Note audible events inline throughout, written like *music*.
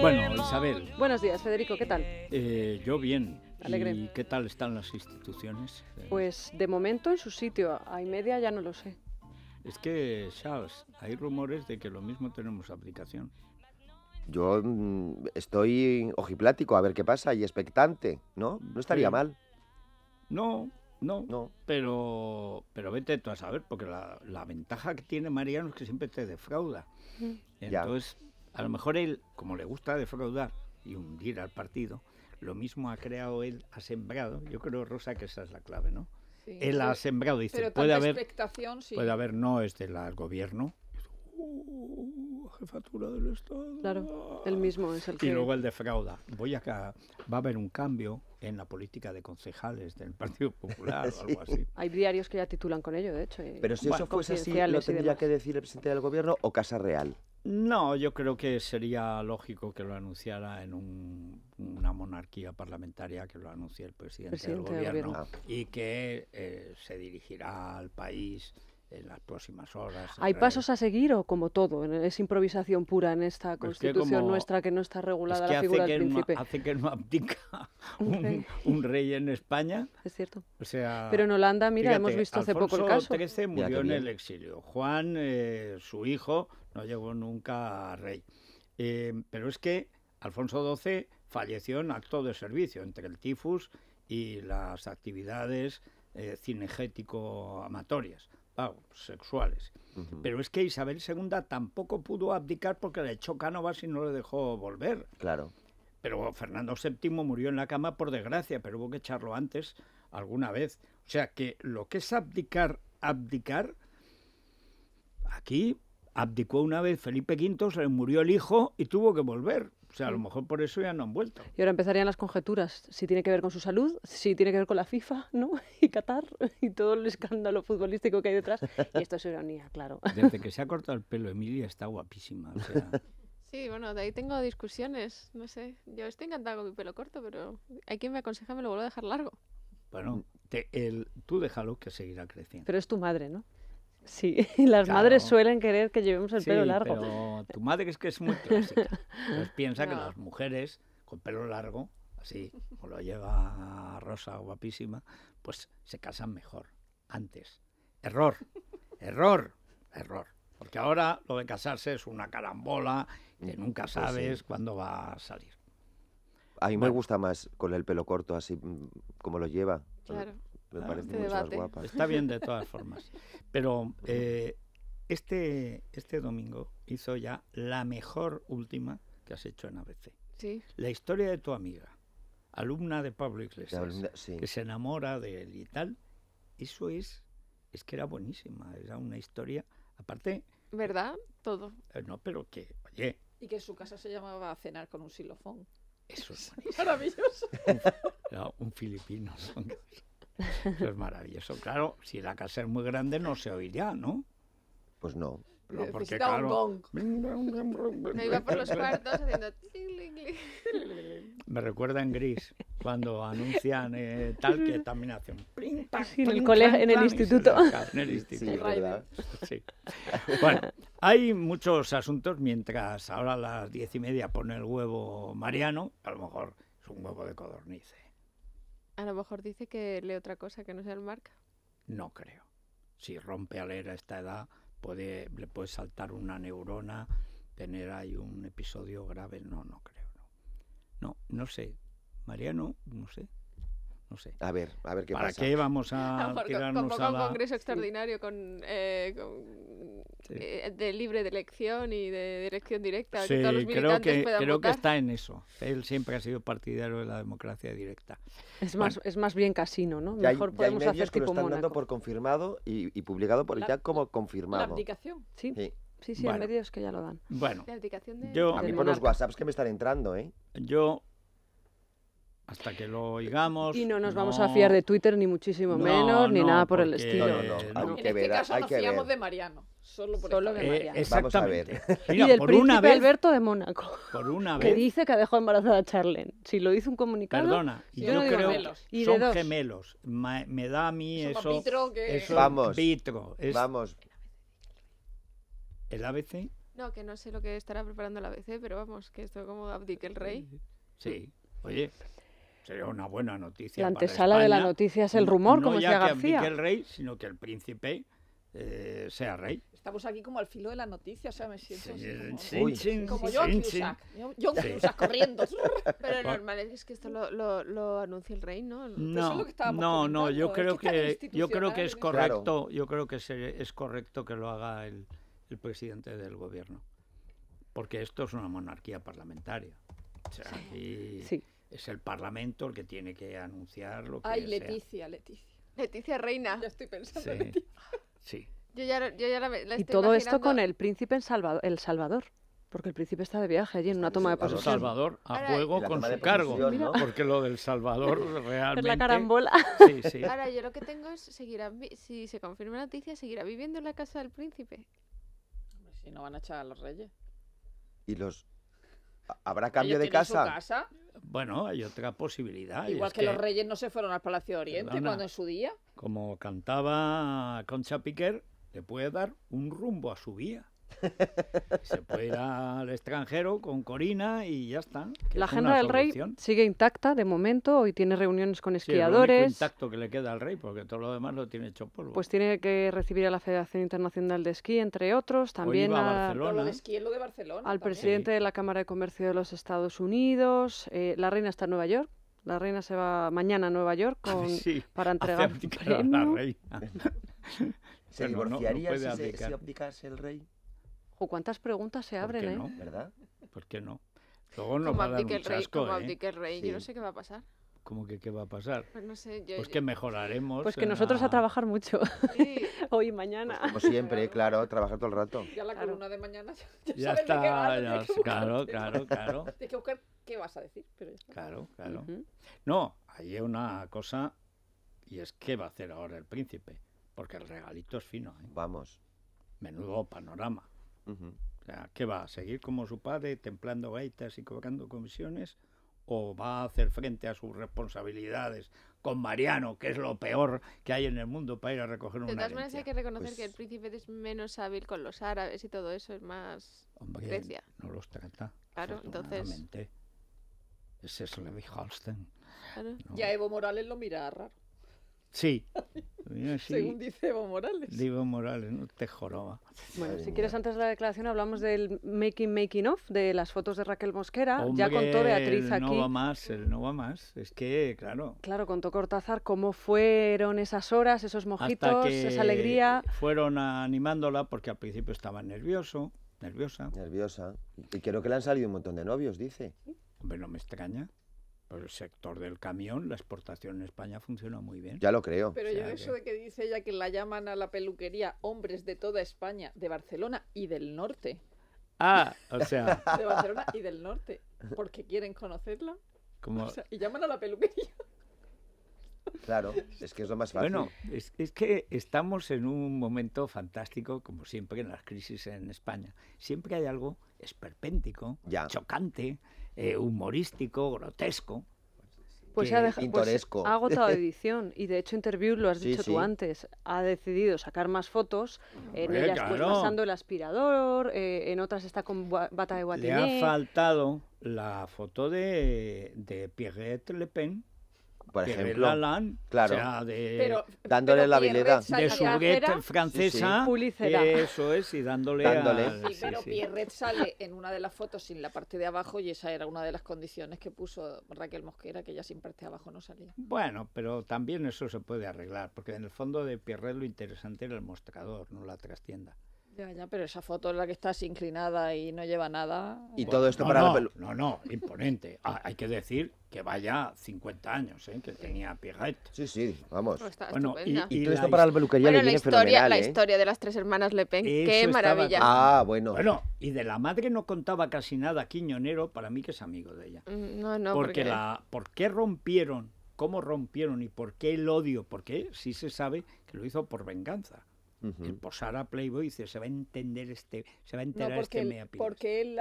Bueno, Isabel. Buenos días, Federico, ¿qué tal? Eh, yo bien. Alegre. ¿Y qué tal están las instituciones? Eh, pues de momento en su sitio, a y media ya no lo sé. Es que, Charles, hay rumores de que lo mismo tenemos aplicación. Yo mm, estoy ojiplático, a ver qué pasa, y expectante, ¿no? No estaría mal. No, no, no. Pero, pero vete tú a saber, porque la, ventaja que tiene Mariano es que siempre te defrauda. Mm. Entonces, a lo mejor él, como le gusta defraudar y hundir al partido, lo mismo ha creado él, ha sembrado. Yo creo, Rosa, que esa es la clave, ¿no? él ha sembrado, dice, puede haber, puede haber no es del gobierno, Uh, jefatura del Estado. Claro, el mismo es el que... Y luego el defrauda. Voy acá, va a haber un cambio en la política de concejales del Partido Popular o *laughs* algo así. Hay diarios que ya titulan con ello, de hecho. Eh, Pero si eso fuese así, ¿lo tendría que decir el presidente del gobierno o Casa Real? No, yo creo que sería lógico que lo anunciara en una monarquía parlamentaria, que lo anuncie el presidente, del gobierno, ah. y que eh, se dirigirá al país en las próximas horas. ¿Hay pasos a seguir o como todo? Es improvisación pura en esta constitución nuestra que no está regulada la figura del príncipe. hace que no abdica *laughs* un, rey. en España. Es cierto. Pero en Holanda, mira, hemos visto hace poco el caso. Alfonso XIII murió en el exilio. Juan, eh, su hijo, no llegó nunca a rey. Eh, pero es que Alfonso XII falleció en acto de servicio entre el tifus y las actividades eh, cinegético-amatorias. Ah, sexuales. Pero es que Isabel II tampoco pudo abdicar porque le echó Cánovas y no le dejó volver. Claro. Pero Fernando VII murió en la cama por desgracia, pero hubo que echarlo antes alguna vez. O sea que lo que es abdicar, abdicar, aquí abdicó una vez Felipe V, se le murió el hijo y tuvo que volver. O sea, a lo mm. mejor por eso ya no han vuelto. Y ahora empezarían las conjeturas, si tiene que ver con su salud, si tiene que ver con la FIFA, ¿no? *laughs* Y Qatar, y todo el escándalo futbolístico que hay detrás. Y esto es ironía, claro. *laughs* Desde que se ha cortado el pelo, Emilia está guapísima. *laughs* Sí, bueno, de ahí tengo discusiones, no sé. Yo estoy encantada con mi pelo corto, pero hay quien me aconseja me lo vuelvo a dejar largo. Bueno, el, tú déjalo que seguirá creciendo. Pero es tu madre, ¿no? Sí, *laughs* las madres suelen querer que llevemos el pelo largo. Pero tu madre es que es muy *laughs* clásica. Entonces piensa que las mujeres con pelo largo, así, como lo lleva rosa guapísima, pues se casan mejor, antes. Error, error, error. Porque ahora lo de casarse es una carambola que mm, nunca pues sabes cuándo va a salir. A mí me gusta más con el pelo corto, así mm, como lo lleva. Claro me este Está bien de *laughs* todas formas. Pero eh, este, este domingo hizo ya la mejor última que has hecho en ABC. Sí. La historia de tu amiga, alumna de Pablo Iglesias, que se enamora de él y tal. Eso es, es que era buenísima, era una historia, aparte... ¿Verdad? Todo. Eh, no, pero que, oye... Y que su casa se llamaba cenar con un silofón Eso es *laughs* Maravilloso. un, un filipino. Son *laughs* es maravilloso. Claro, si la casa es muy grande no se oiría, ¿no? Pues no. Eh, porque, un Me iba por los cuartos haciendo... Me recuerda en gris cuando anuncian eh, tal que también hacen en el colegio, en el instituto. Bueno, hay muchos asuntos mientras ahora a las diez y media pone el huevo Mariano, a lo mejor es un huevo de codornices a lo mejor dice que lee otra cosa que no sea el marca. No creo. Si rompe a leer a esta edad, puede, le puede saltar una neurona, tener ahí un episodio grave. No, no creo. No, no, no sé. Mariano, no sé no sé. A ver, a ver qué pasa. ¿Para qué vamos a, *laughs* tirarnos a la... un congreso extraordinario con, eh, eh, de libre de elección y de elección directa? Sí, creo, que, creo que está en eso. Él siempre ha sido partidario de la democracia directa. Es, más, es más bien casino, ¿no? Mejor podemos hacer que tipo lo están dando por confirmado y, publicado por el ya como confirmado. La abdicación. sí. sí. Sí, sí, hay medios que ya lo dan. Bueno, la de... yo, a mí por los WhatsApps que me están entrando, ¿eh? Yo hasta que lo oigamos. Y no nos vamos a fiar de Twitter, ni muchísimo menos, ni nada por el estilo. que en este caso nos fiamos de Mariano. Solo, por de Mariano. exactamente. *laughs* y del por una vez, Alberto de Mónaco. Por una vez. Que dice que ha dejado embarazada a Charlene. Si lo hizo un comunicado. Perdona, yo, son gemelos. Me, da a mí eso. eso vamos. Es... Vamos. ¿El ABC? No, que no sé lo que estará preparando el ABC, pero vamos, que esto como abdique el rey. Sí, oye. Sería una buena noticia. La antesala de la noticia es el rumor, como decía García. No que el rey, sino que el príncipe eh, sea rey. Estamos aquí como al filo de la noticia, o sea, me siento así como, sí, yo John Cusack, *laughs* corriendo. Pero lo normal es que esto lo, lo, anuncie el rey, ¿no? No, no, no, yo creo que, yo creo que es ¿eh? correcto, yo creo que es correcto que lo haga el, el presidente del gobierno, porque esto es una monarquía parlamentaria. O sea, sí es el Parlamento el que tiene que anunciar lo que Ay, Leticia, Leticia. Leticia Reina. Ya estoy pensando en Sí. Yo ya, la, y todo esto con el príncipe en Salvador, El Salvador. Porque el príncipe está de viaje allí en una toma de posesión. Salvador a juego con su cargo, porque lo del Salvador *laughs* realmente... Es la carambola. Sí, sí. Ahora, yo lo que tengo es, seguirá, si se confirma la noticia, seguirá viviendo en la casa del príncipe. Si no van a echar a los reyes. ¿Y los... ¿Habrá cambio de casa? Su casa? Bueno, hay otra posibilidad. Igual que, los reyes no se fueron al Palacio Oriente cuando en su día. Como cantaba Concha Piquer, le puede dar un rumbo a su vía. Se puede ir al extranjero con Corina y ya está. La agenda del rey sigue intacta de momento. Hoy tiene reuniones con esquiadores. el intacto que le queda al rey, porque todo lo demás lo tiene hecho polvo. Pues tiene que recibir a la Federación Internacional de Esquí, entre otros. También a, al presidente de la Cámara de Comercio de los Estados Unidos. Eh, la reina está en Nueva York. La reina se va mañana a Nueva York *laughs* para entregar. A *laughs* *laughs* ¿Se divorciaría si, si abdicase el rey? cuántas preguntas se abren, ¿eh? No? ¿Verdad? ¿Por qué no? Luego nos va a dar Como ¿eh? abdique el rey, yo no sé qué va a pasar. ¿Cómo que qué va a pasar? Pues, no sé, pues que mejoraremos. Pues que nosotros a trabajar mucho. *laughs* Hoy y mañana. Pues como siempre, claro, trabajar todo el rato. Ya la columna de mañana. *laughs* Ya, está, ya, claro, claro, claro. *laughs* que buscar qué vas a decir. Pero ya Claro, claro. No, hay una cosa y es qué va a hacer ahora el príncipe. Porque el regalito es fino. ¿eh? Vamos. Menudo panorama. ¿Qué va? ¿A seguir como su padre, templando gaitas y cobrando comisiones? ¿O va a hacer frente a sus responsabilidades con Mariano, que es lo peor que hay en el mundo para ir a recoger un De todas maneras, hay que reconocer pues que el príncipe es menos hábil con los árabes y todo eso, es más Hombre, No los trata. Claro, entonces. Ese es Levi Ya Evo Morales lo mira raro. Sí, *laughs* Según dice Evo Morales. De Evo Morales, no te joroba. Bueno, si quieres, antes de la declaración hablamos del making, making of, de las fotos de Raquel Mosquera. ya contó Beatriz aquí. No va más, el no va más. Es que, claro. Claro, contó Cortázar cómo fueron esas horas, esos mojitos, esa alegría. Fueron animándola porque al principio estaba nervioso, nerviosa. Nerviosa. Y creo que le han salido un montón de novios, dice. Hombre, no me extraña el sector del camión, la exportación en España funciona muy bien. Ya lo creo. Pero yo eso de que dice ella que la llaman a la peluquería hombres de toda España, de Barcelona y del norte. Ah, o sea. *laughs* de Barcelona y del norte, porque quieren conocerla. y llaman a la peluquería. Claro, es que es lo más fácil. Bueno, es, que estamos en un momento fantástico, como siempre en las crisis en España. Siempre hay algo esperpéntico, chocante, eh, humorístico, grotesco. Pues, pues ha, agotado *laughs* edición y de hecho Interview, lo has dicho tú antes, ha decidido sacar más fotos, en ellas pues pasando el aspirador, eh, en otras está con bata de guatemala. Le ha faltado la foto de, de Pierrette Le Pen por ejemplo. claro. dándole la habilidad. De su francesa. Eso es, y dándole. A, pero Pierret sale en una de las fotos sin la parte de abajo y esa era una de las condiciones que puso Raquel Mosquera, que ya sin parte de abajo no salía. Bueno, pero también eso se puede arreglar, porque en el fondo de Pierret lo interesante era el mostrador, no la trastienda pero esa foto en la que estás inclinada y no lleva nada. Y todo esto para. No, no, no, imponente. Ah, hay que decir que vaya 50 años, ¿eh? que tenía Piaget. Sí, sí, vamos. Pues bueno, y, todo esto para la le la historia, La ¿eh? historia de las tres hermanas Le Pen, qué maravilla. Ah, bueno. Bueno, y de la madre no contaba casi nada Quiñonero, para mí que es amigo de ella. Mm, no, no, porque La... ¿Por qué rompieron? ¿Cómo rompieron? ¿Y por qué el odio? Porque sí se sabe que lo hizo por venganza -huh. Playboy dice, se va a entender este, se va a enterar porque este él, Porque él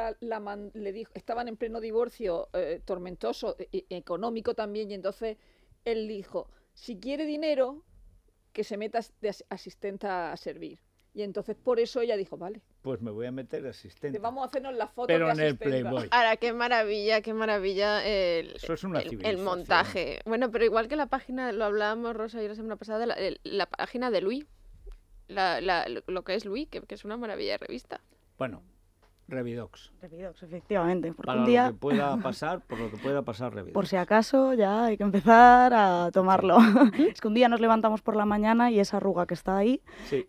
le dijo, estaban en pleno divorcio eh, tormentoso, e, e, económico también, y entonces él dijo, si quiere dinero, que se meta de asistente a servir. Y entonces por eso ella dijo, vale. Pues me voy a meter de asistente. Vamos a hacernos la foto. Pero en Playboy. Ahora, qué maravilla, qué maravilla el, montaje. Bueno, pero igual que la página, lo hablábamos Rosa y la semana pasada, la página de Luis, lo que es Luis, que, es una maravilla de revista. Bueno, Revidox. Revidox, efectivamente. por lo que pueda *laughs* pasar, por lo que pueda pasar Revidox. Por si acaso, ya hay que empezar a tomarlo. *laughs* es que un día nos levantamos por la mañana y esa arruga que está ahí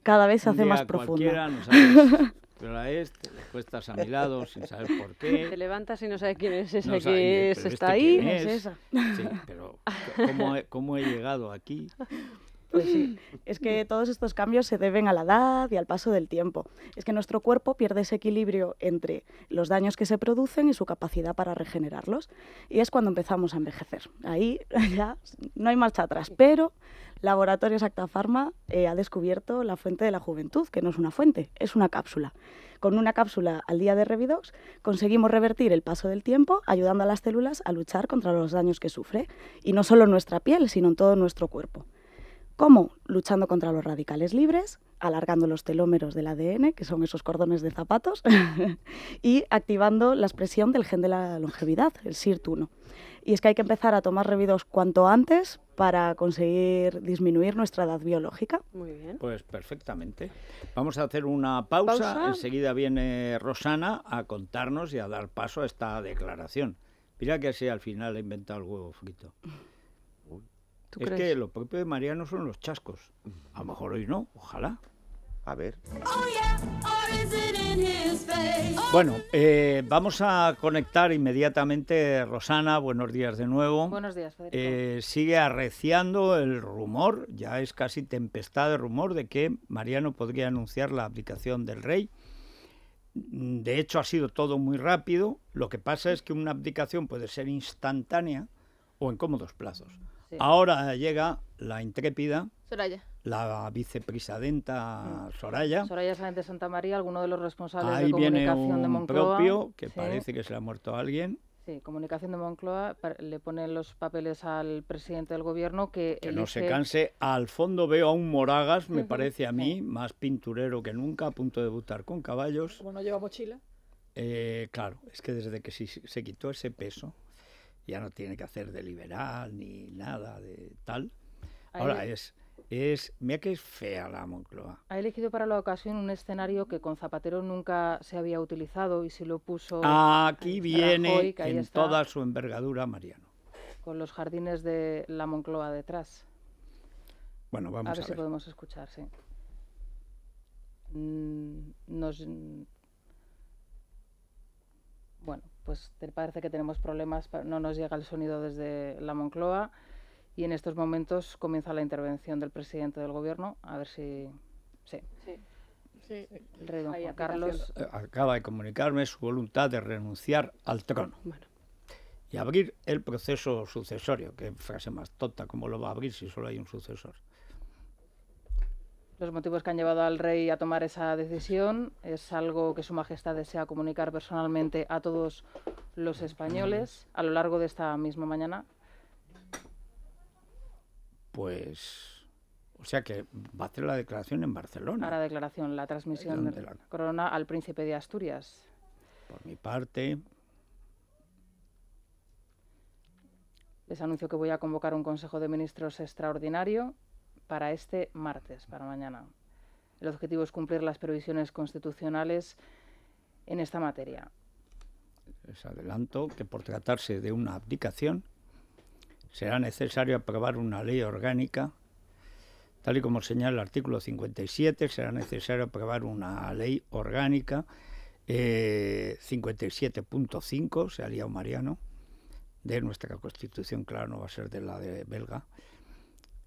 cada vez se hace más profunda. No sabes, pero la *laughs* es, te cuestas a mi lado sin saber por qué. Te levantas y no sabes quién es esa que está este ahí. Es. Es esa. Sí, pero ¿cómo ¿cómo he llegado aquí? Pues sí, *laughs* es que todos estos cambios se deben a la edad y al paso del tiempo. Es que nuestro cuerpo pierde ese equilibrio entre los daños que se producen y su capacidad para regenerarlos. Y es cuando empezamos a envejecer. Ahí *laughs* ya no hay marcha atrás. Pero Laboratorios Actafarma eh, ha descubierto la fuente de la juventud, que no es una fuente, es una cápsula. Con una cápsula al día de Revidox conseguimos revertir el paso del tiempo, ayudando a las células a luchar contra los daños que sufre. Y no solo nuestra piel, sino en todo nuestro cuerpo. ¿Cómo? Luchando contra los radicales libres, alargando los telómeros del ADN, que son esos cordones de zapatos, *laughs* y activando la expresión del gen de la longevidad, el SIRT1. Y es que hay que empezar a tomar revidos cuanto antes para conseguir disminuir nuestra edad biológica. Muy bien. Pues perfectamente. Vamos a hacer una pausa. Enseguida viene Rosana a contarnos y a dar paso a esta declaración. Mira que así al final he inventado el huevo frito es que lo propio de Mariano son los chascos. A lo mejor hoy no, ojalá. A ver. Oh, oh, bueno, eh, vamos a conectar inmediatamente. Rosana, buenos días de nuevo. Buenos días, eh, sigue arreciando el rumor, ya es casi tempestad de rumor, de que Mariano podría anunciar la abdicación del rey. De hecho, ha sido todo muy rápido. Lo que pasa es que una abdicación puede ser instantánea o en cómodos plazos. Ahora llega la intrépida. Soraya. La vicepresidenta mm. Soraya. Soraya de Santa María, alguno de los responsables Ahí de comunicación viene un propio, que parece que se le ha muerto a alguien. Sí, comunicación de Moncloa le ponen los papeles al presidente del gobierno que... no se canse. Al fondo veo a un Moragas, me parece a mí, más pinturero que nunca, a punto de butar con caballos. Como no lleva mochila. Eh, claro, es que desde que se quitó ese peso, ya no tiene que hacer de liberal ni nada de tal. Ahora es, es, mira que es fea la Moncloa. Ha elegido para la ocasión un escenario que con Zapatero nunca se había utilizado y se lo puso. Aquí viene en toda su envergadura Mariano. Con los jardines de la Moncloa detrás. Bueno, vamos a ver. A ver si podemos escuchar, sí. Mm, nos. Bueno pues parece que tenemos problemas, no nos llega el sonido desde la Moncloa y en estos momentos comienza la intervención del presidente del gobierno, a ver si... Sí. sí. rey Juan Carlos. Eh, acaba de comunicarme su voluntad de renunciar al trono y abrir el proceso sucesorio, que frase más tonta, ¿cómo lo va a abrir si solo hay un sucesor? Los motivos que han llevado al rey a tomar esa decisión es algo que Su Majestad desea comunicar personalmente a todos los españoles a lo largo de esta misma mañana. Pues, o sea que va a hacer la declaración en Barcelona. La declaración, la transmisión de la corona al príncipe de Asturias. Por mi parte, Les anuncio que voy a convocar un Consejo de Ministros extraordinario para este martes, para mañana. El objetivo es cumplir las previsiones constitucionales en esta materia. Les adelanto que por tratarse de una abdicación será necesario aprobar una ley orgánica. Tal y como señala el artículo 57, será necesario aprobar una ley orgánica 57.5, eh, se ha liado Mariano, de nuestra Constitución, claro, no va a ser de la de Belga,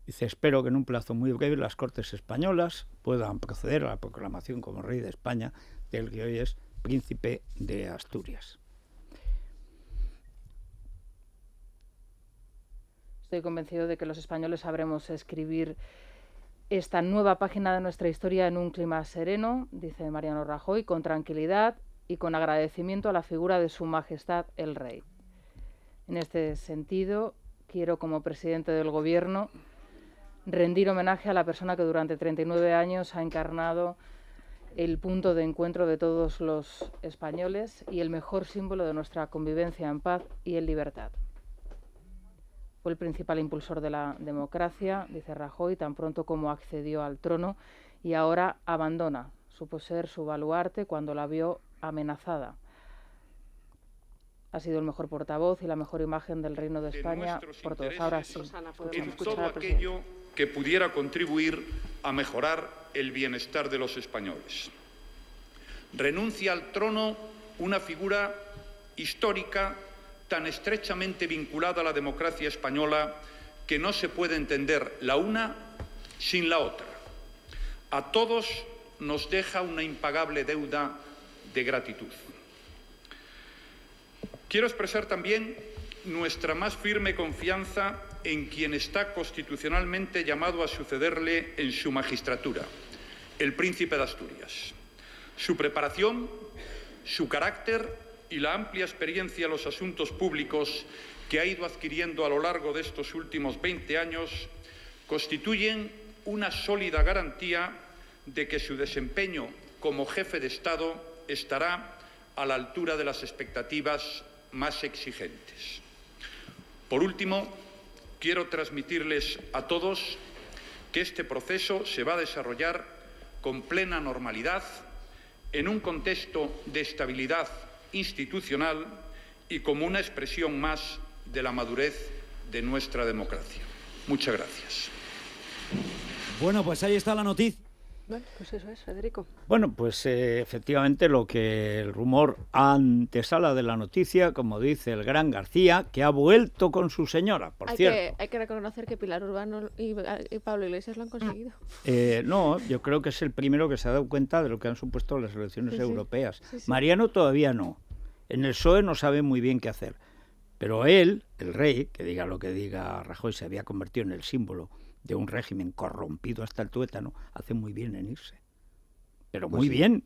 Dice, espero que en un plazo muy breve las Cortes españolas puedan proceder a la proclamación como rey de España del que hoy es príncipe de Asturias. Estoy convencido de que los españoles sabremos escribir esta nueva página de nuestra historia en un clima sereno, dice Mariano Rajoy, con tranquilidad y con agradecimiento a la figura de Su Majestad el Rey. En este sentido, quiero como presidente del Gobierno rendir homenaje a la persona que durante 39 años ha encarnado el punto de encuentro de todos los españoles y el mejor símbolo de nuestra convivencia en paz y en libertad. Fue el principal impulsor de la democracia, dice Rajoy, tan pronto como accedió al trono y ahora abandona su ser su baluarte, cuando la vio amenazada ha sido el mejor portavoz y la mejor imagen del Reino de, España por todos. Ahora sí, en todo aquello que pudiera contribuir a mejorar el bienestar de los españoles. Renuncia al trono una figura histórica tan estrechamente vinculada a la democracia española que no se puede entender la una sin la otra. A todos nos deja una impagable deuda de gratitud. Quiero expresar también nuestra más firme confianza en quien está constitucionalmente llamado a sucederle en su magistratura, el príncipe de Asturias. Su preparación, su carácter y la amplia experiencia en los asuntos públicos que ha ido adquiriendo a lo largo de estos últimos 20 años constituyen una sólida garantía de que su desempeño como jefe de Estado estará a la altura de las expectativas más exigentes. Por último, quiero transmitirles a todos que este proceso se va a desarrollar con plena normalidad en un contexto de estabilidad institucional y como una expresión más de la madurez de nuestra democracia. Muchas gracias. Bueno, pues ahí está la noticia. Bueno, pues eso es, Federico. Bueno, pues eh, efectivamente lo que el rumor antesala de la noticia, como dice el gran García, que ha vuelto con su señora, por hay cierto. Que, hay que reconocer que Pilar Urbano y, Pablo Iglesias lo han conseguido. Ah. Eh, no, yo creo que es el primero que se ha dado cuenta de lo que han supuesto las elecciones europeas. Mariano todavía no. En el PSOE no sabe muy bien qué hacer. Pero él, el rey, que diga lo que diga Rajoy, se había convertido en el símbolo de un régimen corrompido hasta el tuétano, hace muy bien en irse. Pero pues muy bien.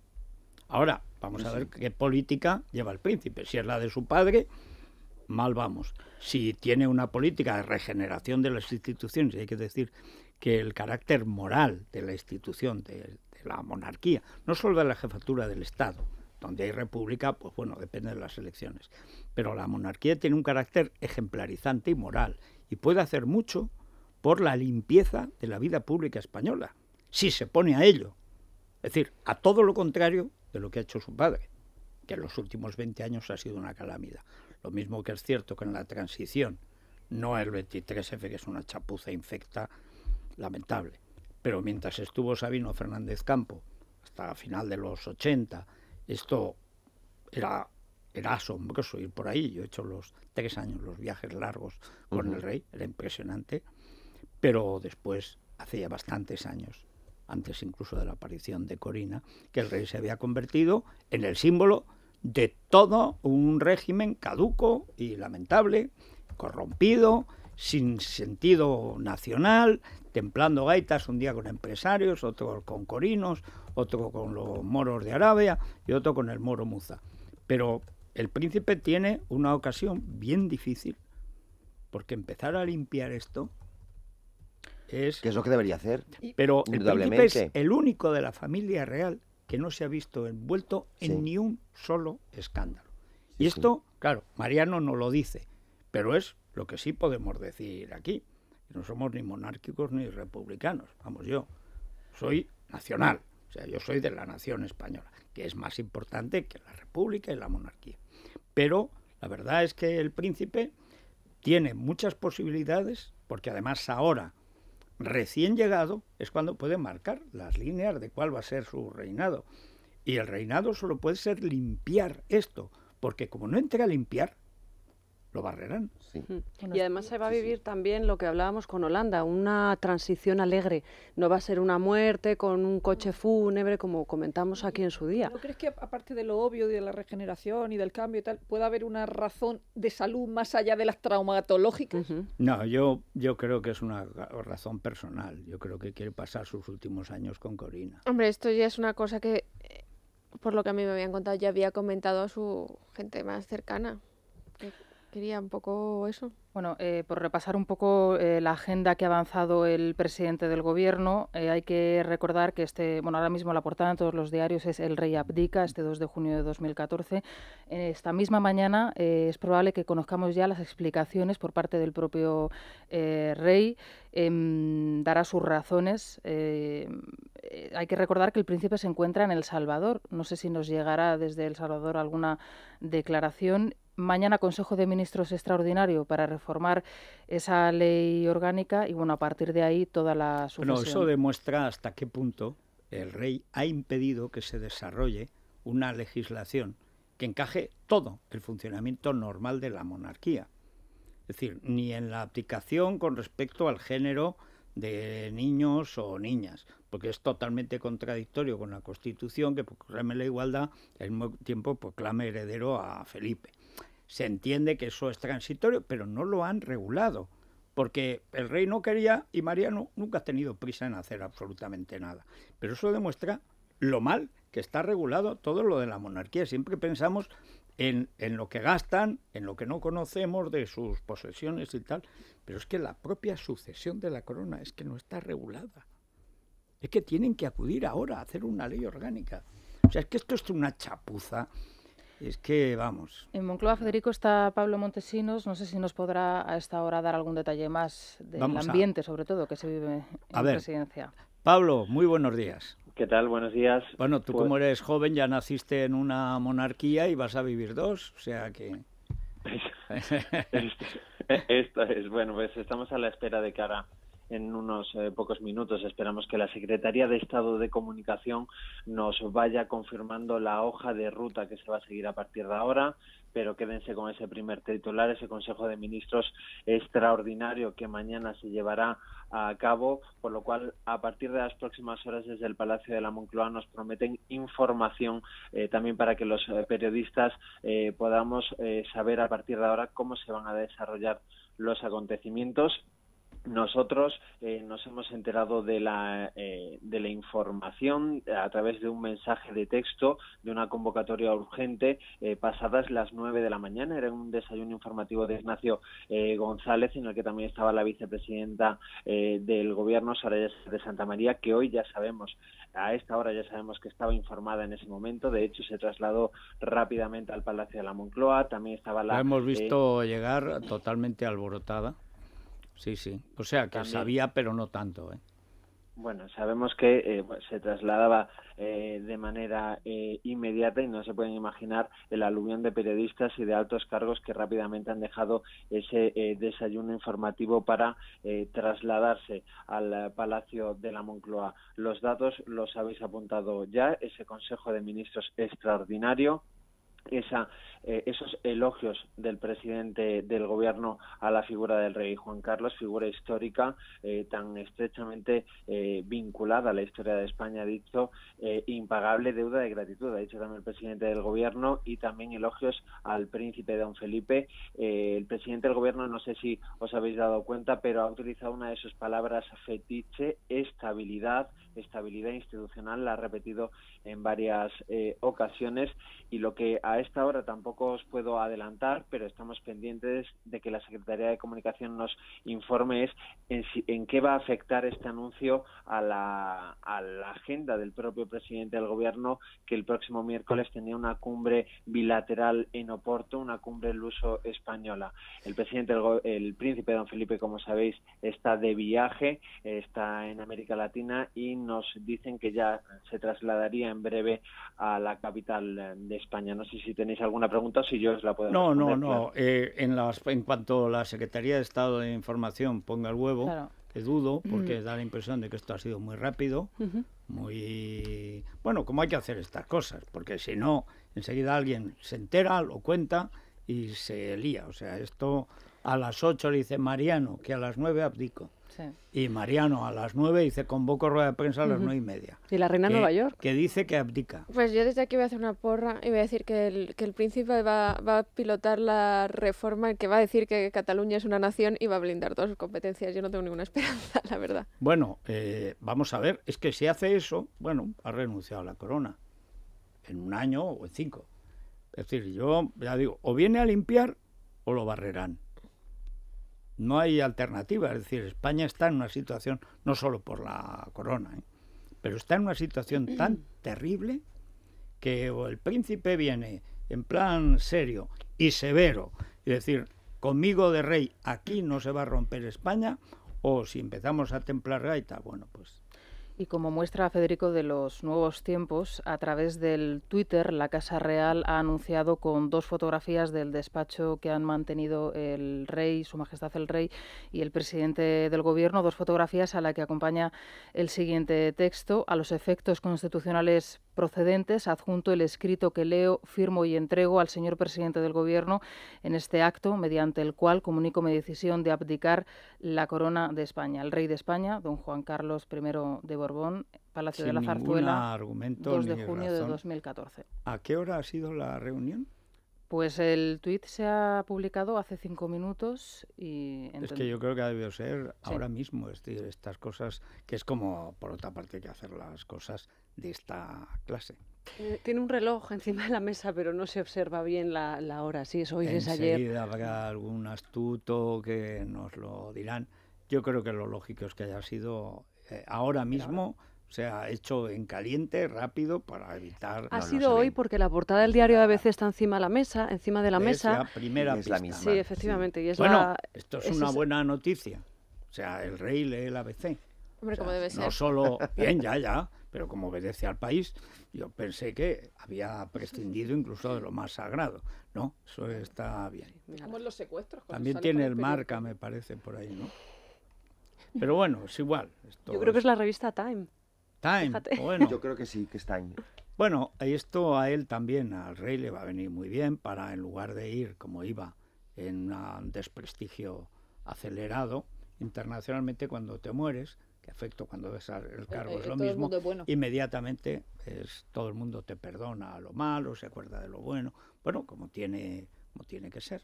Ahora, vamos a ver qué política lleva el príncipe. Si es la de su padre, mal vamos. Si tiene una política de regeneración de las instituciones, hay que decir que el carácter moral de la institución, de, de la monarquía, no solo de la jefatura del Estado, donde hay república, pues bueno, depende de las elecciones. Pero la monarquía tiene un carácter ejemplarizante y moral y puede hacer mucho por la limpieza de la vida pública española, si se pone a ello. Es decir, a todo lo contrario de lo que ha hecho su padre, que en los últimos 20 años ha sido una calamidad. Lo mismo que es cierto que en la transición, no el 23F, que es una chapuza infecta lamentable. Pero mientras estuvo Sabino Fernández Campo, hasta final de los 80, esto era, era asombroso ir por ahí. Yo he hecho los tres años, los viajes largos con el rey, era impresionante pero después, hace ya bastantes años, antes incluso de la aparición de Corina, que el rey se había convertido en el símbolo de todo un régimen caduco y lamentable, corrompido, sin sentido nacional, templando gaitas un día con empresarios, otro con corinos, otro con los moros de Arabia y otro con el moro Muza. Pero el príncipe tiene una ocasión bien difícil, porque empezar a limpiar esto que es lo que debería hacer. Pero el príncipe es el único de la familia real que no se ha visto envuelto en ni un solo escándalo. y esto, claro, Mariano no lo dice, pero es lo que sí podemos decir aquí. No somos ni monárquicos ni republicanos, vamos yo. Soy nacional, o sea, yo soy de la nación española, que es más importante que la república y la monarquía. Pero la verdad es que el príncipe tiene muchas posibilidades, porque además ahora recién llegado es cuando puede marcar las líneas de cuál va a ser su reinado. Y el reinado solo puede ser limpiar esto, porque como no entra a limpiar, lo barrerán. Sí. Y además se va a vivir también lo que hablábamos con Holanda, una transición alegre. No va a ser una muerte con un coche fúnebre como comentamos aquí en su día. ¿No crees que aparte de lo obvio de la regeneración y del cambio y tal, puede haber una razón de salud más allá de las traumatológicas? No, yo, yo creo que es una razón personal. Yo creo que quiere pasar sus últimos años con Corina. Hombre, esto ya es una cosa que, eh, por lo que a mí me habían contado, ya había comentado a su gente más cercana. Quería un poco eso. Bueno, eh, por repasar un poco eh, la agenda que ha avanzado el presidente del gobierno, eh, hay que recordar que este, bueno, ahora mismo la portada en todos los diarios es El Rey Abdica, este 2 de junio de 2014. esta misma mañana es probable que conozcamos ya las explicaciones por parte del propio rey. Em, dará sus razones. hay que recordar que el príncipe se encuentra en El Salvador. No sé si nos llegará desde El Salvador alguna declaración mañana Consejo de Ministros extraordinario para reformar esa ley orgánica y bueno, a partir de ahí toda la sucesión. Bueno, eso demuestra hasta qué punto el rey ha impedido que se desarrolle una legislación que encaje todo el funcionamiento normal de la monarquía. Es decir, ni en la aplicación con respecto al género de niños o niñas, porque es totalmente contradictorio con la Constitución que proclame la igualdad y al mismo tiempo proclame heredero a Felipe. Se entiende que eso es transitorio, pero no lo han regulado, porque el rey no quería y Mariano nunca ha tenido prisa en hacer absolutamente nada. Pero eso demuestra lo mal que está regulado todo lo de la monarquía. Siempre pensamos en, en, lo que gastan, en lo que no conocemos de sus posesiones y tal, pero es que la propia sucesión de la corona es que no está regulada. Es que tienen que acudir ahora a hacer una ley orgánica. O sea, es que esto es una chapuza es que vamos. En Moncloa, Federico, está Pablo Montesinos. No sé si nos podrá a esta hora dar algún detalle más del ambiente, sobre todo, que se vive en la presidencia. Pablo, muy buenos días. ¿Qué tal? Buenos días. Bueno, tú pues como eres joven ya naciste en una monarquía y vas a vivir dos, o sea que... *laughs* Esto es, bueno, pues estamos a la espera de cara en unos eh, pocos minutos. Esperamos que la Secretaría de Estado de Comunicación nos vaya confirmando la hoja de ruta que se va a seguir a partir de ahora pero quédense con ese primer titular, ese Consejo de Ministros extraordinario que mañana se llevará a cabo, por lo cual a partir de las próximas horas desde el Palacio de la Moncloa nos prometen información eh, también para que los eh, periodistas podamos saber a partir de ahora cómo se van a desarrollar los acontecimientos nosotros eh, nos hemos enterado eh, de la, información a través de un mensaje de texto de una convocatoria urgente eh, pasadas las nueve de la mañana. Era un desayuno informativo de Ignacio González en el que también estaba la vicepresidenta del Gobierno, Soraya de Santa María, que hoy ya sabemos, a esta hora ya sabemos que estaba informada en ese momento. De hecho, se trasladó rápidamente al Palacio de la Moncloa. También estaba la... La hemos visto llegar totalmente alborotada sí, sí. O sea, que sabía, pero no tanto, ¿eh? Bueno, sabemos que eh, se trasladaba eh, de manera inmediata y no se pueden imaginar el aluvión de periodistas y de altos cargos que rápidamente han dejado ese desayuno informativo para trasladarse al Palacio de la Moncloa. Los datos los habéis apuntado ya, ese Consejo de Ministros extraordinario esa, eh, esos elogios del presidente del gobierno a la figura del rey Juan Carlos, figura histórica eh, tan estrechamente eh, vinculada a la historia de España, ha dicho impagable deuda de gratitud, ha dicho también el presidente del gobierno y también elogios al príncipe don Felipe. el presidente del gobierno, no sé si os habéis dado cuenta, pero ha utilizado una de sus palabras fetiche, estabilidad, estabilidad institucional, la ha repetido en varias eh, ocasiones y lo que a esta hora tampoco os puedo adelantar, pero estamos pendientes de que la Secretaría de Comunicación nos informe es en, qué va a afectar este anuncio a la, agenda del propio presidente del Gobierno, que el próximo miércoles tenía una cumbre bilateral en Oporto, una cumbre luso española. El presidente, el, el príncipe don Felipe, como sabéis, está de viaje, eh, está en América Latina y nos dicen que ya se trasladaría en breve a la capital de España. No sé si tenéis alguna pregunta o si yo os la puedo No, responder, no, no. Eh, en, en cuanto la Secretaría de Estado de Información ponga el huevo, dudo, mm. porque da la impresión de que esto ha sido muy rápido, muy... Bueno, como hay que hacer estas cosas, porque si no, enseguida alguien se entera, lo cuenta y se lía. O sea, esto a las 8 le dice Mariano, que a las 9 abdico. Y Mariano a las 9 dice, convoco rueda de prensa a las nueve y media. Y la reina de Nueva York. Que dice que abdica. Pues yo desde aquí voy a hacer una porra y voy a decir que el, príncipe va, a pilotar la reforma, que va a decir que Cataluña es una nación y va a blindar todas sus competencias. Yo no tengo ninguna *laughs* esperanza, la verdad. Bueno, eh, vamos a ver, es que si hace eso, bueno, ha renunciado a la corona en un año o en cinco. Es decir, yo ya digo, o viene a limpiar o lo barrerán no hay alternativa. Es decir, España está en una situación, no solo por la corona, ¿eh? pero está en una situación mm. tan terrible que o el príncipe viene en plan serio y severo, y decir, conmigo de rey, aquí no se va a romper España, o si empezamos a templar gaita, bueno, pues y como muestra Federico de los nuevos tiempos, a través del Twitter, la Casa Real ha anunciado con dos fotografías del despacho que han mantenido el rey, Su Majestad el Rey y el presidente del Gobierno, dos fotografías a la que acompaña el siguiente texto. A los efectos constitucionales procedentes, adjunto el escrito que leo, firmo y entrego al señor presidente del Gobierno en este acto, mediante el cual comunico mi decisión de abdicar la corona de España. El rey de España, don Juan Carlos I de Borbón, Palacio de la Zarzuela, 2 de junio de 2014. ¿A qué hora ha sido la reunión? Pues el tuit se ha publicado hace cinco minutos y... Es que yo creo que ha debido ser ahora mismo, es decir, estas cosas, que es como, por otra parte, que hacer las cosas de esta clase. Eh, tiene un reloj encima de la mesa, pero no se observa bien la, hora. si es hoy es ayer. habrá algún astuto que nos lo dirán. Yo creo que lo lógico es que haya sido eh, ahora mismo. o sea, hecho en caliente, rápido, para evitar... Ha sido hoy porque la portada del diario ABC está encima de la mesa, encima de la mesa. primera es Sí, efectivamente. Y es bueno, esto es, una buena noticia. O sea, el rey lee el ABC. Hombre, como debe ser. No solo... *laughs* Bien, ya, ya pero como obedece al país, yo pensé que había prescindido incluso de lo más sagrado. No, eso está bien. los secuestros. También tiene el marca, me parece, por ahí, ¿no? Pero bueno, es igual. yo creo que es la revista Time. Time, bueno. Yo creo que sí, que es Time. Bueno, esto a él también, al rey, le va a venir muy bien para, en lugar de ir como iba, en un desprestigio acelerado internacionalmente, cuando te mueres, efecto, cuando ves el eh, cargo eh, es lo mismo, inmediatamente es, todo el mundo te perdona lo malo, se acuerda de lo bueno, bueno, como tiene, como tiene que ser.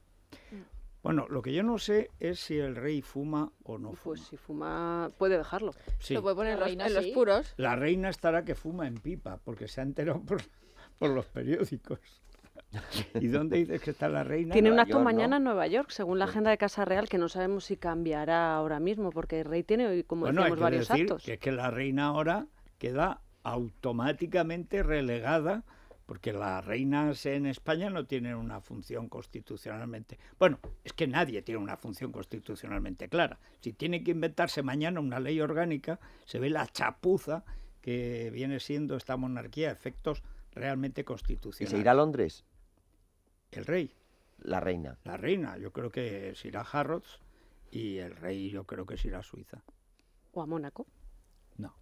Mm. Bueno, lo que yo no sé es si el rey fuma o no pues fuma. Pues si fuma, puede dejarlo. Lo puede poner en puros. La reina estará que fuma en pipa, porque se ha enterado por, por los periódicos. *laughs* ¿Y dónde dices que está la reina? Tiene un acto mañana en Nueva York, según la agenda de Casa Real, que no sabemos si cambiará ahora mismo, porque el rey tiene hoy, como decimos varios actos. Que es que la reina ahora queda automáticamente relegada, porque las reinas en España no tienen una función constitucionalmente. Bueno, es que nadie tiene una función constitucionalmente clara. Si tiene que inventarse mañana una ley orgánica, se ve la chapuza que viene siendo esta monarquía efectos realmente constitucionales. ¿Y se irá a Londres? El rey. La reina. La reina, yo creo que es irá a Harrods y el rey yo creo que es irá a Suiza. ¿O a Mónaco? No.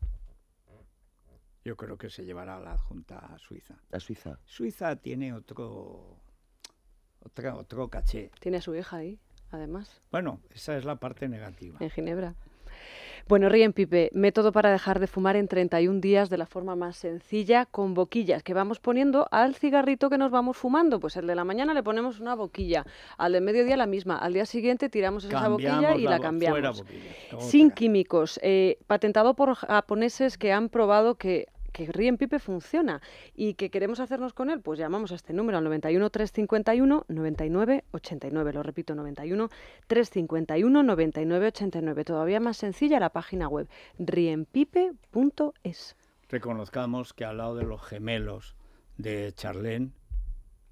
Yo creo que se llevará a la Junta a Suiza. ¿A Suiza? Suiza tiene otro, otro, otro caché. Tiene a su hija ahí, además. Bueno, esa es la parte negativa. En Ginebra. Bueno, ríen Pipe, método para dejar de fumar en 31 días de la forma más sencilla, con boquillas que vamos poniendo al cigarrito que nos vamos fumando. Pues el de la mañana le ponemos una boquilla, al de mediodía la misma, al día siguiente tiramos esa boquilla y la, cambiamos. Sin químicos, eh, patentado por japoneses que han probado que que Riempipe funciona y que queremos hacernos con él, pues llamamos a este número al 91 351 99 89. Lo repito, 91 351 99 89. Todavía más sencilla la página web rienpipe.es. Reconozcamos que al lado de los gemelos de Charlene,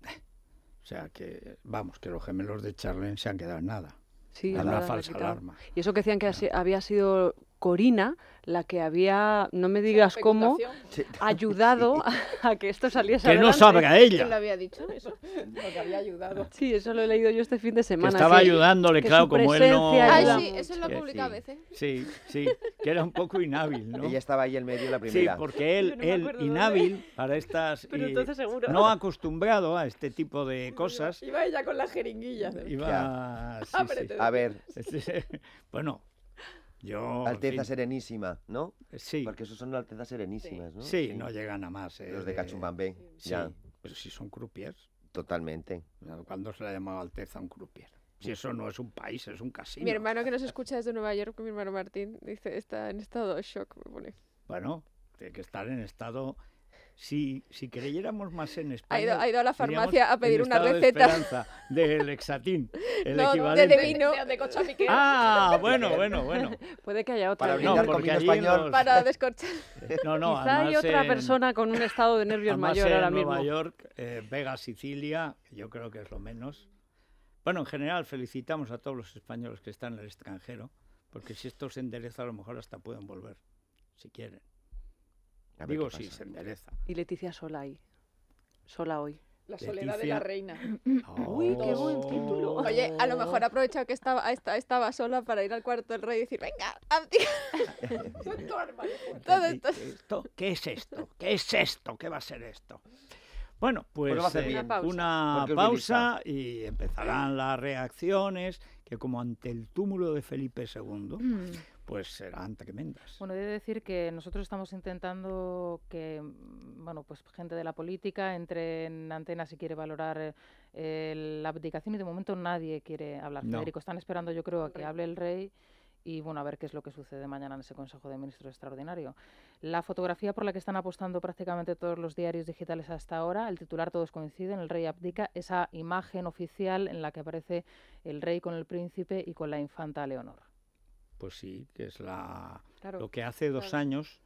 o sea que, vamos, que los gemelos de Charlene se han quedado en nada. Sí, una falsa alarma. Y eso que decían que había sido Corina, la que había, no me digas cómo, ayudado *laughs* a, que esto saliese Que no sabrá ella. ¿Quién lo había dicho eso? Lo había ayudado. Sí, eso lo he leído yo este fin de semana. Que estaba ayudándole, claro, como él no... Ah, sí, eso lo ha a veces. Sí, sí, que era un poco inhábil, ¿no? Ella estaba ahí en medio la primera. Sí, porque él, él inhábil para estas... Pero eh, entonces seguro. No acostumbrado a este tipo de cosas. Iba ella con las jeringuillas. Iba... A ver... *laughs* Bueno, Alteza Serenísima, ¿no? Eh, sí. Porque esos son Altezas Serenísimas, ¿no? Sí, no llegan a más. Eh, Los de Cachumbambé, ya. Pero si son croupiers. Totalmente. ¿Cuándo se le ha llamado Alteza un croupier? Si eso no es un país, es un casino. Mi hermano que nos escucha desde Nueva York, mi hermano Martín, dice, está en estado de shock, Bueno, tiene que estar en estado si, si creyéramos más en España... Ha ido, a la farmacia a pedir una receta. De del Exatín. *laughs* El no, De, vino. De, Ah, bueno, bueno, bueno. *laughs* Puede que haya otra. Para no, porque español. Para descorchar. *laughs* No, no, Quizá hay otra persona con un estado de nervios mayor ahora mismo. Nueva York, eh, Vega, Sicilia, yo creo que es lo menos. Bueno, en general felicitamos a todos los españoles que están en el extranjero, porque si esto se endereza a lo mejor hasta pueden volver, si quieren. Amigos, sí, se endereza. Y Leticia sola ahí. Sola hoy. La soledad de la reina. Oh. Uy, qué buen título. Oye, a lo mejor aprovechado que estaba, estaba, sola para ir al cuarto del rey y decir, venga, *laughs* Todo ¿Qué es esto? ¿Qué es esto? ¿Qué va a ser esto? Bueno, pues, pues eh, una pausa, y empezarán las reacciones que como ante el túmulo de Felipe II pues que tremendas. Bueno, he de decir que nosotros estamos intentando que, mm, bueno, pues gente de la política entre en antena si quiere valorar eh, la abdicación y de momento nadie quiere hablar. Federico, están esperando yo creo a que hable el rey y bueno, a ver qué es lo que sucede mañana en ese Consejo de Ministros extraordinario. La fotografía por la que están apostando prácticamente todos los diarios digitales hasta ahora, el titular todos coinciden, el rey abdica, esa imagen oficial en la que aparece el rey con el príncipe y con la infanta Leonor. Pues sí, que es la lo que hace dos años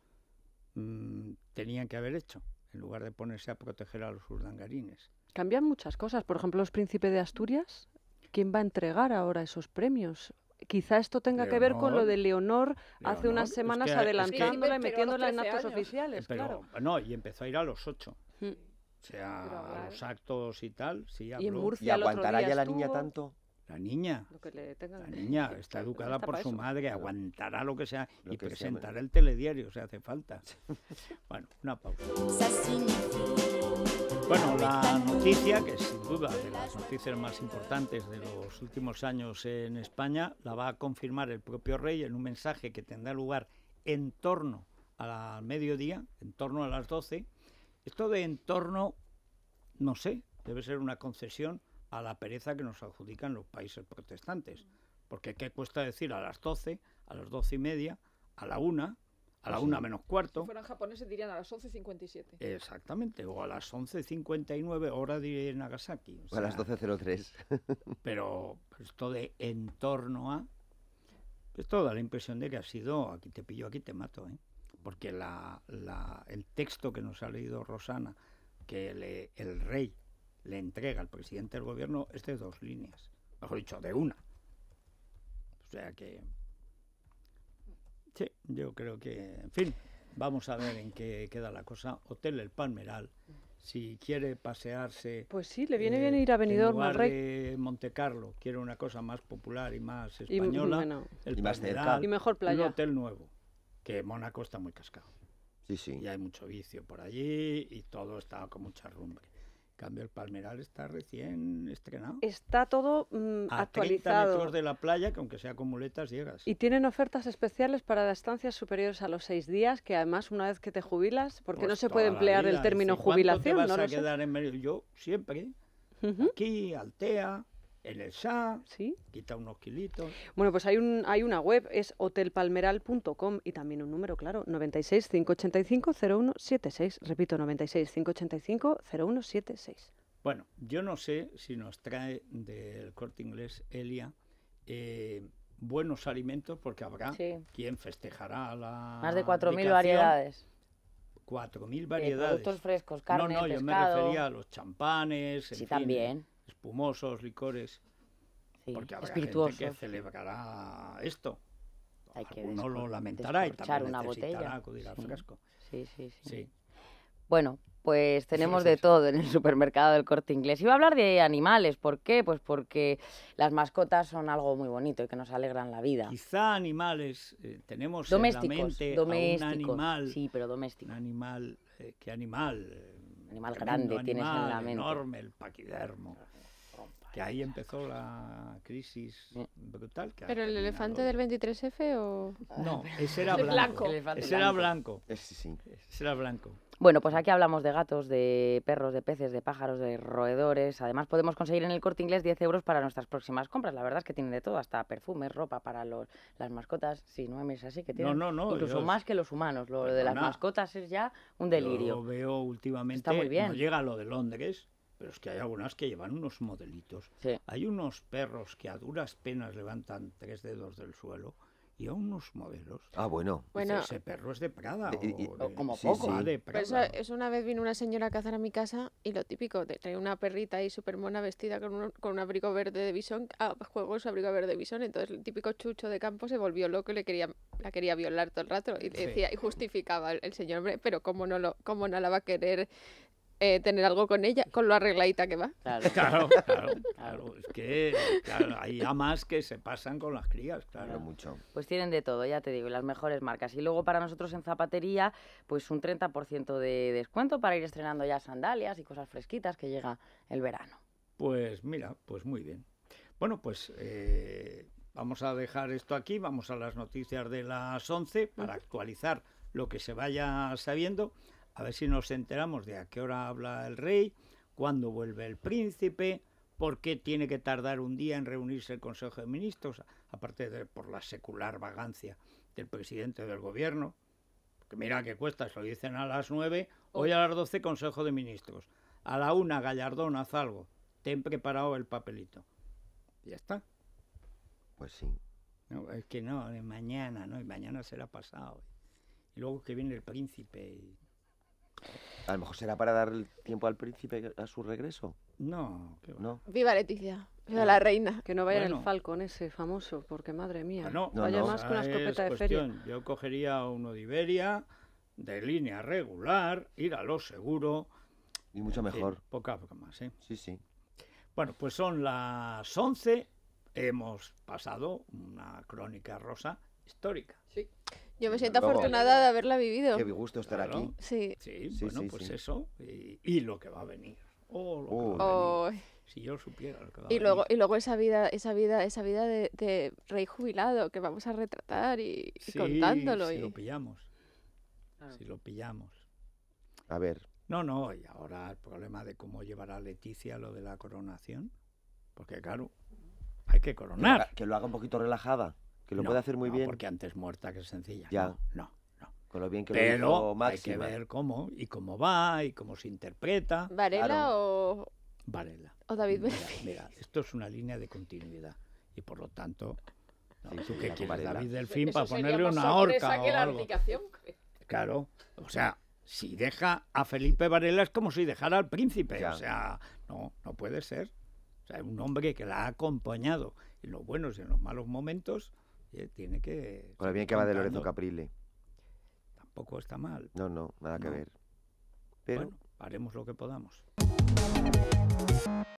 mm, tenían que haber hecho, en lugar de ponerse a proteger a los urdangarines. Cambian muchas cosas. Por ejemplo, los príncipes de Asturias, ¿quién va a entregar ahora esos premios? Quizá esto tenga que ver con lo de Leonor, hace unas semanas adelantándola y metiéndola en actos oficiales. Pero, claro. No, y empezó a ir a los ocho. Mm. O sea, a los actos y tal. Sí, en ¿Y aguantará ya la niña tanto? La niña, la niña está educada por su madre, aguantará lo que sea y presentará el telediario si hace falta. *laughs* Bueno, una pausa. Bueno, la noticia, que sin duda de las noticias más importantes de los últimos años en España, la va a confirmar el propio rey en un mensaje que tendrá lugar en torno al mediodía, en torno a las 12. Esto de en torno, no sé, debe ser una concesión a la pereza que nos adjudican los países protestantes. Porque ¿qué cuesta decir a las 12, a las 12 y media, a la una, a la una menos cuarto? Si fueran japoneses dirían a las 11.57. Exactamente, o a las 11.59 hora de Nagasaki. O, a las 12.03. *laughs* pero esto de en torno a... Esto da la impresión de que ha sido aquí te pillo, aquí te mato, ¿eh? porque la, el texto que nos ha leído Rosana, que le, el rey le entrega al presidente del gobierno es dos líneas, mejor dicho, de una. O sea que, sí, yo creo que, en fin, vamos a ver en qué queda la cosa. Hotel El Palmeral, si quiere pasearse. Pues sí, le viene eh, bien ir a Benidorm, en lugar de Monte Carlo, quiere una cosa más popular y más española, y, el y más cerca. y mejor playa. un hotel nuevo, que Mónaco está muy cascado. Sí, sí. Y hay mucho vicio por allí y todo está con mucha rumbre cambio, el palmeral está recién estrenado. Está todo mm, actualizado. A metros de la playa, que aunque sea con muletas, llegas. Y tienen ofertas especiales para las estancias superiores a los seis días, que además una vez que te jubilas, porque no se puede emplear el término jubilación. jubilación. Te vas a quedar en medio? Yo siempre, aquí, Altea, en el SA, ¿Sí? quita unos kilitos. Bueno, pues hay, un, hay una web, es hotelpalmeral.com y también un número, claro, 96 585 0176. Repito, 96 585 0176. Bueno, yo no sé si nos trae del corte inglés Elia. Eh, buenos alimentos porque habrá quien festejará la más de 4.000 variedades 4.000 variedades. productos frescos, carne, No, no, yo me refería a los champanes. Sí, también espumosos, licores. porque habrá gente que celebrará esto. no lo lamentará y también una botella. al sí, sí. sí. Bueno, pues tenemos de todo en el supermercado del corte inglés. Iba a hablar de animales, ¿por qué? Pues porque las mascotas son algo muy bonito y que nos alegran la vida. Quizá animales, eh, tenemos en la mente un animal. Sí, pero doméstico Un animal, eh, ¿qué animal? animal grande tienes en la mente. enorme, el paquidermo. Que ahí empezó la crisis brutal. ¿Pero el elefante del 23F o...? No, ese era *laughs* blanco. Ese era blanco. sí. ese era blanco. Bueno, pues aquí hablamos de gatos, de perros, de peces, de pájaros, de roedores. Además, podemos conseguir en el corte inglés 10 euros para nuestras próximas compras. La verdad es que tienen de todo, hasta perfumes, ropa para los, las mascotas. Sí, no es así que tienen. No, no, incluso más que los humanos. Lo pues de las mascotas es ya un delirio. Lo veo últimamente. Está muy bien. llega lo de Londres. Pero es que hay algunas que llevan unos modelitos. Hay unos perros que a duras penas levantan tres dedos del suelo y a unos modelos. Ah, bueno. bueno Ese perro es de Prada. como poco. una vez vino una señora a cazar a mi casa y lo típico, trae una perrita ahí súper mona vestida con un, abrigo verde de visón ah, juego su abrigo verde de bisón, entonces el típico chucho de campo se volvió loco y le quería, la quería violar todo el rato y, decía, y justificaba el, señor, pero cómo no, lo, cómo no la va a querer eh, tener algo con ella, con lo arregladita que va. Claro, claro, *laughs* claro. Es que hay amas que se pasan con las crías, claro. mucho. Pues tienen de todo, ya te digo, las mejores marcas. Y luego para nosotros en zapatería, pues un 30% de descuento para ir estrenando ya sandalias y cosas fresquitas que llega el verano. Pues mira, pues muy bien. Bueno, pues... Eh, vamos a dejar esto aquí, vamos a las noticias de las 11 para actualizar lo que se vaya sabiendo. A ver si nos enteramos de a qué hora habla el rey, cuándo vuelve el príncipe, por qué tiene que tardar un día en reunirse el Consejo de Ministros, aparte de por la secular vagancia del presidente del gobierno. Que mira qué cuesta, se lo dicen a las nueve. hoy a las doce, Consejo de Ministros. A la una, Gallardón, haz algo. Ten preparado el papelito. Ya está. Pues sí. es que no, mañana, ¿no? Y mañana será pasado. Y luego que viene el príncipe. Y... A lo mejor será para dar tiempo al príncipe a su regreso. No, no. Viva Leticia. Viva la reina. Que no vaya en el falcón ese famoso, porque madre mía. Ah, no, vaya más con una ah, escopeta de feria. Yo cogería uno de Iberia, de línea regular, ir a lo seguro. Y mucho mejor. poca, poca más, ¿eh? Sí, sí. Bueno, pues son las 11. Hemos pasado una crónica rosa histórica. Sí. Yo me siento afortunada de haberla vivido. Qué gusto estar aquí. Sí. bueno, pues eso. Y, lo que va a venir. Oh, si yo supiera y luego, y luego esa vida, esa vida, esa vida de, rey jubilado que vamos a retratar y, contándolo. Si lo pillamos. Si lo pillamos. A ver. No, no, y ahora el problema de cómo llevará Leticia lo de la coronación. Porque claro, hay que coronar. Que lo haga un poquito relajada. Que lo puede hacer muy bien. Porque antes muerta que es sencilla. Ya. No, no. Con lo bien que Pero lo hizo Máxima. hay que ver cómo y cómo va y cómo se interpreta. ¿Varela o.? Varela. O David mira, mira, esto es una línea de continuidad y por lo tanto. David Delfín, para ponerle una horca o algo? Claro, o sea, si deja a Felipe Varela es como si dejara al príncipe. O sea, no, no puede ser. O sea, un hombre que la ha acompañado en los buenos y en los malos momentos, tiene que... Con el bien que va de Lorenzo Caprile. Tampoco está mal. No, no, nada que ver. Pero... Bueno, haremos lo que podamos.